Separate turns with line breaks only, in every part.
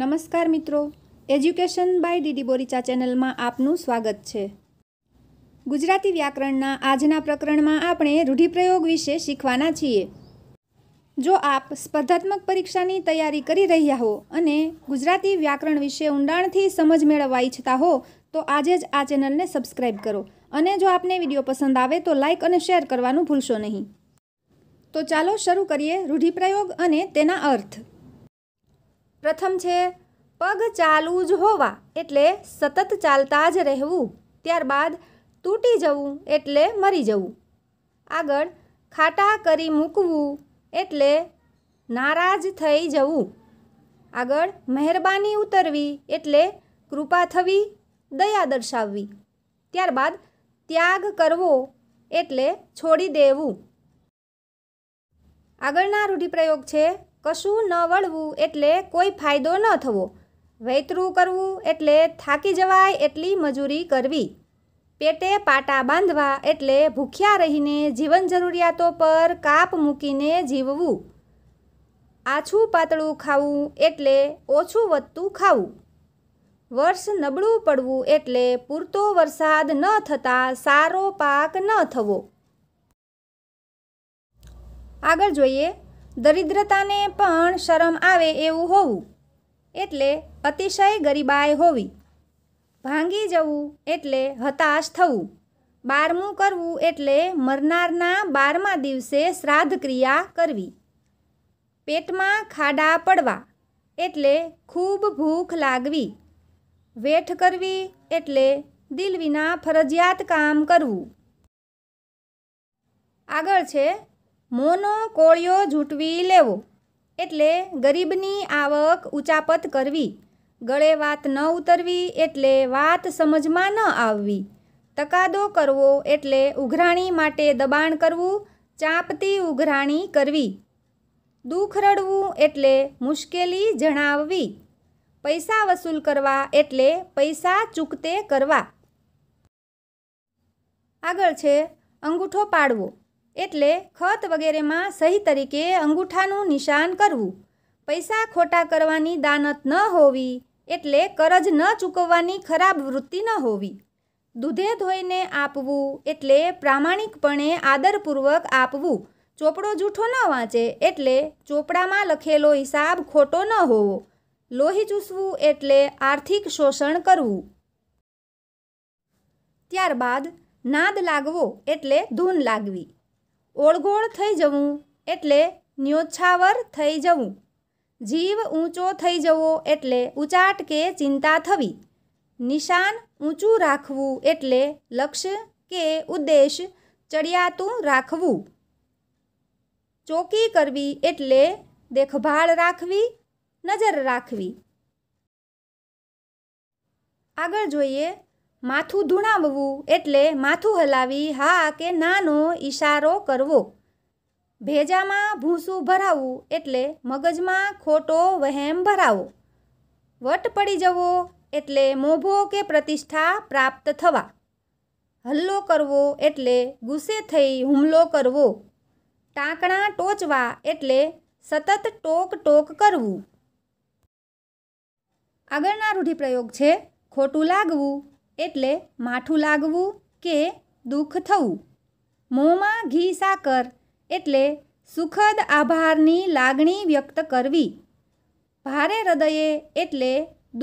નમસ્કાર મિત્રો education by DD બોરીચા ચેનલમાં આપનું સ્વાગત છે ગુજરાતી વ્યાકરણના આજના પ્રકરણમાં આપણે રૂઢિપ્રયોગ વિશે શીખવાના છીએ જો આપ સ્પર્ધાત્મક પરીક્ષાની તૈયારી કરી રહ્યા હો અને ગુજરાતી વ્યાકરણ વિશે ઊંડાણથી સમજ મેળવવા ઈચ્છતા હો તો આજે જ આ ચેનલને સબસ્ક્રાઈબ કરો અને જો આપને વિડીયો પસંદ આવે તો લાઇક અને શેર કરવાનું ભૂલશો નહીં તો ચાલો શરૂ કરીએ રૂઢિપ્રયોગ અને તેના અર્થ પ્રથમ છે પગ ચાલુ જ હોવા એટલે સતત ચાલતા જ રહેવું ત્યારબાદ તૂટી જવું એટલે મરી જવું આગળ ખાટા કરી મૂકવું એટલે નારાજ થઈ જવું આગળ મહેરબાની ઉતરવી એટલે કૃપા થવી દયા દર્શાવવી ત્યારબાદ ત્યાગ કરવો એટલે છોડી દેવું આગળના રૂઢિપ્રયોગ છે કશું ન વળવું એટલે કોઈ ફાયદો ન થવો વૈતરું કરવું એટલે થાકી જવાય એટલી મજૂરી કરવી પેટે પાટા બાંધવા એટલે ભૂખ્યા રહીને જીવન જરૂરિયાતો પર કાપ મૂકીને જીવવું આછું પાતળું ખાવું એટલે ઓછું વધતું ખાવું વર્ષ નબળું પડવું એટલે પૂરતો વરસાદ ન થતાં સારો પાક ન થવો આગળ જોઈએ દરિદ્રતાને પણ શરમ આવે એવું હોવું એટલે અતિશય ગરીબાઈ હોવી ભાંગી જવું એટલે હતાશ થવું બારમું કરવું એટલે મરનારના બારમા દિવસે શ્રાદ્ધ ક્રિયા કરવી પેટમાં ખાડા પડવા એટલે ખૂબ ભૂખ લાગવી વેઠ કરવી એટલે દિલ વિના ફરજિયાત કામ કરવું આગળ છે મોનો કોળિયો ઝૂંટવી લેવો એટલે ગરીબની આવક ઉચાપત કરવી ગળે વાત ન ઉતરવી એટલે વાત સમજમાં ન આવવી તકાદો કરવો એટલે ઉઘરાણી માટે દબાણ કરવું ચાંપતી ઉઘરાણી કરવી દુઃખ રડવું એટલે મુશ્કેલી જણાવવી પૈસા વસૂલ કરવા એટલે પૈસા ચૂકતે કરવા આગળ છે અંગૂઠો પાડવો એટલે ખત વગેરેમાં સહી તરીકે અંગૂઠાનું નિશાન કરવું પૈસા ખોટા કરવાની દાનત ન હોવી એટલે કરજ ન ચૂકવવાની ખરાબ વૃત્તિ ન હોવી દૂધે ધોઈને આપવું એટલે પ્રામાણિકપણે આદરપૂર્વક આપવું ચોપડો જૂઠો ન વાંચે એટલે ચોપડામાં લખેલો હિસાબ ખોટો ન હોવો લોહી ચૂસવું એટલે આર્થિક શોષણ કરવું ત્યારબાદ નાદ લાગવો એટલે ધૂન લાગવી ઓળગોળ થઈ જવું એટલે ન્યોછાવર થઈ જવું જીવ ઊંચો થઈ જવો એટલે ઉચાટ કે ચિંતા થવી નિશાન ઊંચું રાખવું એટલે લક્ષ્ય કે ઉદ્દેશ ચડિયાતું રાખવું ચોકી કરવી એટલે દેખભાળ રાખવી નજર રાખવી આગળ જોઈએ માથું ધૂણાવવું એટલે માથું હલાવી હા કે નાનો ઇશારો કરવો ભેજામાં ભૂસું ભરાવવું એટલે મગજમાં ખોટો વહેમ ભરાવો વટ પડી જવો એટલે મોભો કે પ્રતિષ્ઠા પ્રાપ્ત થવા હલ્લો કરવો એટલે ગુસ્સે થઈ હુમલો કરવો ટાંકણા ટોચવા એટલે સતત ટોક ટોક કરવું આગળના રૂઢિપ્રયોગ છે ખોટું લાગવું એટલે માઠું લાગવું કે દુઃખ થવું મોંમાં ઘી સાકર એટલે સુખદ આભારની લાગણી વ્યક્ત કરવી ભારે હૃદયે એટલે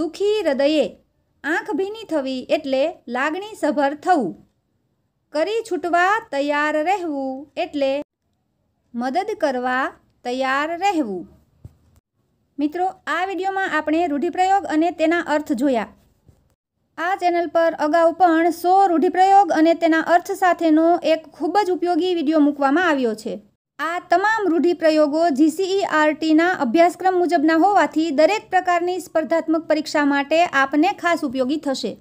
દુઃખી હૃદયે આંખ ભીની થવી એટલે લાગણીસભર થવું કરી છૂટવા તૈયાર રહેવું એટલે મદદ કરવા તૈયાર રહેવું મિત્રો આ વિડીયોમાં આપણે રૂઢિપ્રયોગ અને તેના અર્થ જોયા આ ચેનલ પર અગાઉ પણ સો રૂઢિપ્રયોગ અને તેના અર્થ સાથેનો એક ખૂબ જ ઉપયોગી વિડીયો મૂકવામાં આવ્યો છે આ તમામ રૂઢિપ્રયોગો જીસીઈઆરટીના અભ્યાસક્રમ મુજબના હોવાથી દરેક પ્રકારની સ્પર્ધાત્મક પરીક્ષા માટે આપને ખાસ ઉપયોગી થશે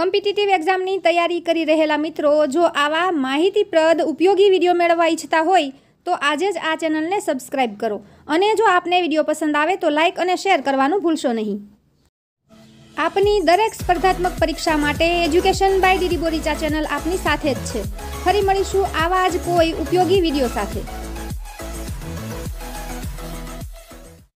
કોમ્પિટિટિવ એક્ઝામની તૈયારી કરી રહેલા મિત્રો જો આવા માહિતીપ્રદ ઉપયોગી વિડીયો મેળવવા ઈચ્છતા હોય તો આજે જ આ ચેનલને સબસ્ક્રાઈબ કરો અને જો આપને વિડીયો પસંદ આવે તો લાઇક અને શેર કરવાનું ભૂલશો નહીં આપની દરેક સ્પર્ધાત્મક પરીક્ષા માટે education by DD Boricha channel આપની સાથે જ છે ફરી મળીશું આવા જ કોઈ ઉપયોગી વિડીયો સાથે